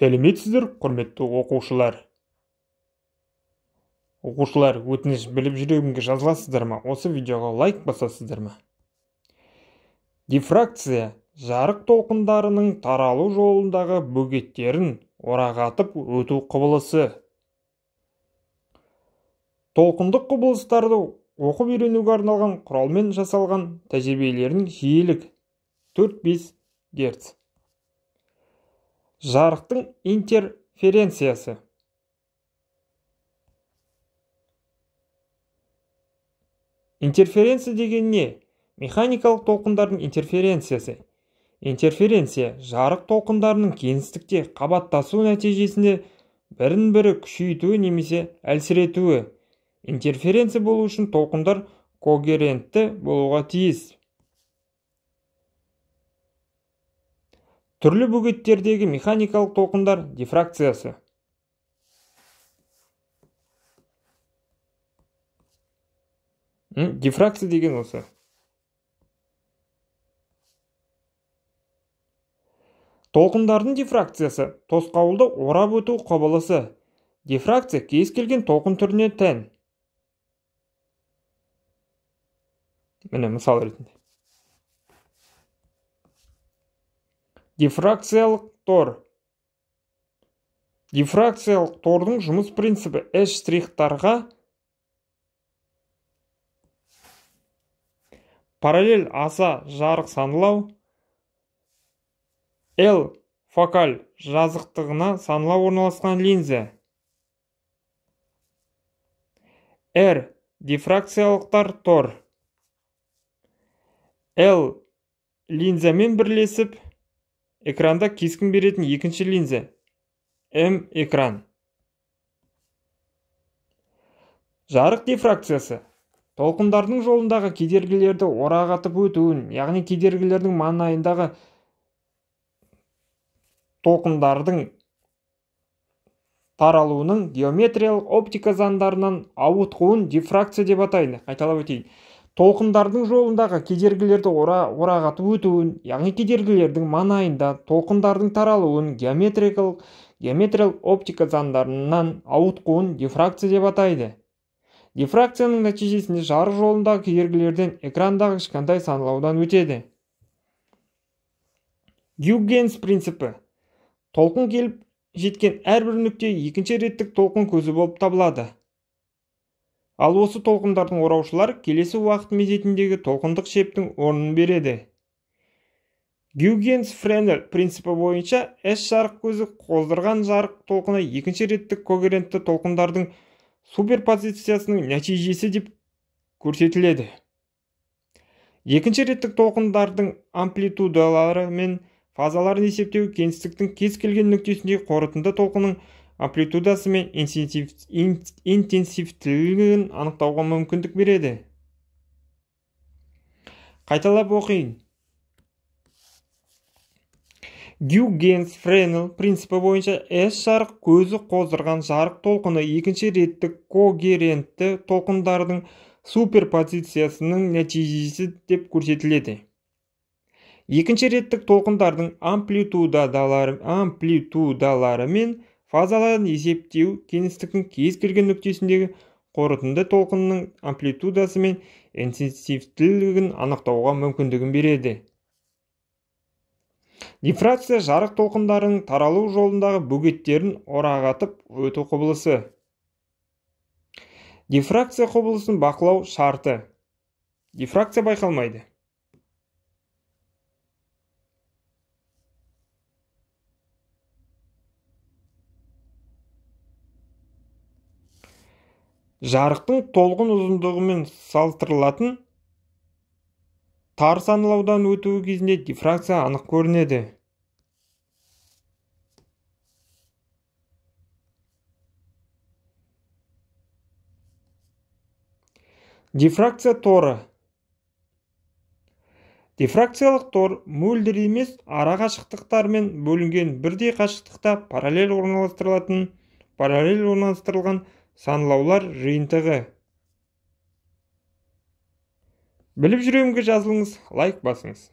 сәлеметсіздер құрметті оқушылар оқушылар өтініш біліп жүрегімге жазыласыздар ма осы видеоға лайк басасыздар ма дифракция жарық толқындарының таралу жолындағы бөгеттерін орағатып өту құбылысы толқындық құбылыстарды оқып үйренуге арналған құралмен жасалған тәжірибелердің жиілік 4-5 герц жарықтың интерференциясы интерференция деген не механикалық толқындардың интерференциясы интерференция жарық толқындарының кеңістікте қабаттасу нәтижесінде бірін-бірі күшейтуі немесе әлсіретуі интерференция болу үшін толқындар когерентті болуға тиіс түрлі бөгеттердегі механикалық толқындар дифракциясы дифракция деген осы толқындардың дифракциясы тосқауылды орап өту құбылысы дифракция кез келген толқын түріне тән міне мысал ретінде дифракциялық тор дифракциялық тордың жұмыс принципі s штрихтарға параллель аса жарық саналау l фокаль жазықтығына саналау орналасқан линза r дифракциялықтар тор l линзамен бірлесіп экранда кескін беретін екінші линза м экран жарық дифракциясы толқындардың жолындағы кедергілерді орағатып өтуін яғни кедергілердің маңайындағы толқындардың таралуының геометриялық оптика заңдарынан ауытқуын дифракция деп атайды қайталап өтейін толқындардың жолындағы кедергілерді орағатып өтуін яғни кедергілердің маңайында толқындардың таралуын геометриялық оптика заңдарынан ауытқуын дифракция деп атайды дифракцияның нәтижесінде жарық жолындағы кедергілерден экрандағы кішкентай саңылаудан өтеді гюгенс принципі толқын келіп жеткен әрбір нүкте екінші реттік толқын көзі болып табылады ал осы толқындардың ораушылар келесі уақыт мезетіндегі толқындық шептің орнын береді гюгенс френер принципі бойынша s жарық көзі қоздырған жарық толқыны екінші реттік когерентті толқындардың суперпозициясының нәтижесі деп көрсетіледі екінші реттік толқындардың амплитудалары мен фазаларын есептеу кеңістіктің кез келген нүктесінде қорытынды толқынның амплитудасы мен интенсив, интенсивтілігін анықтауға мүмкіндік береді қайталап оқиын гюгенс френел принципі бойынша әс жарық көзі қоздырған жарық толқыны екінші реттік когерентті толқындардың суперпозициясының нәтижесі деп көрсетіледі екінші реттік толқындардың амплитудалары, амплитудалары мен фазаларын есептеу кеңістіктің кез келген нүктесіндегі қорытынды толқынның амплитудасы мен интенсивтілігін анықтауға мүмкіндігін береді дифракция жарық толқындарының таралу жолындағы бөгеттерін орағатып өту құбылысы дифракция құбылысын бақылау шарты дифракция байқалмайды жарықтың толқын ұзындығымен салыстырылатын тар саңылаудан өтуі кезінде дифракция анық көрінеді дифракция торы дифракциялық тор мөлдір емес ара қашықтықтармен бөлінген бірдей қашықтықта параллель орналастырылатын параллель орналастырылған санлаулар жиынтығы біліп жүремінге жазылыңыз лайк басыңыз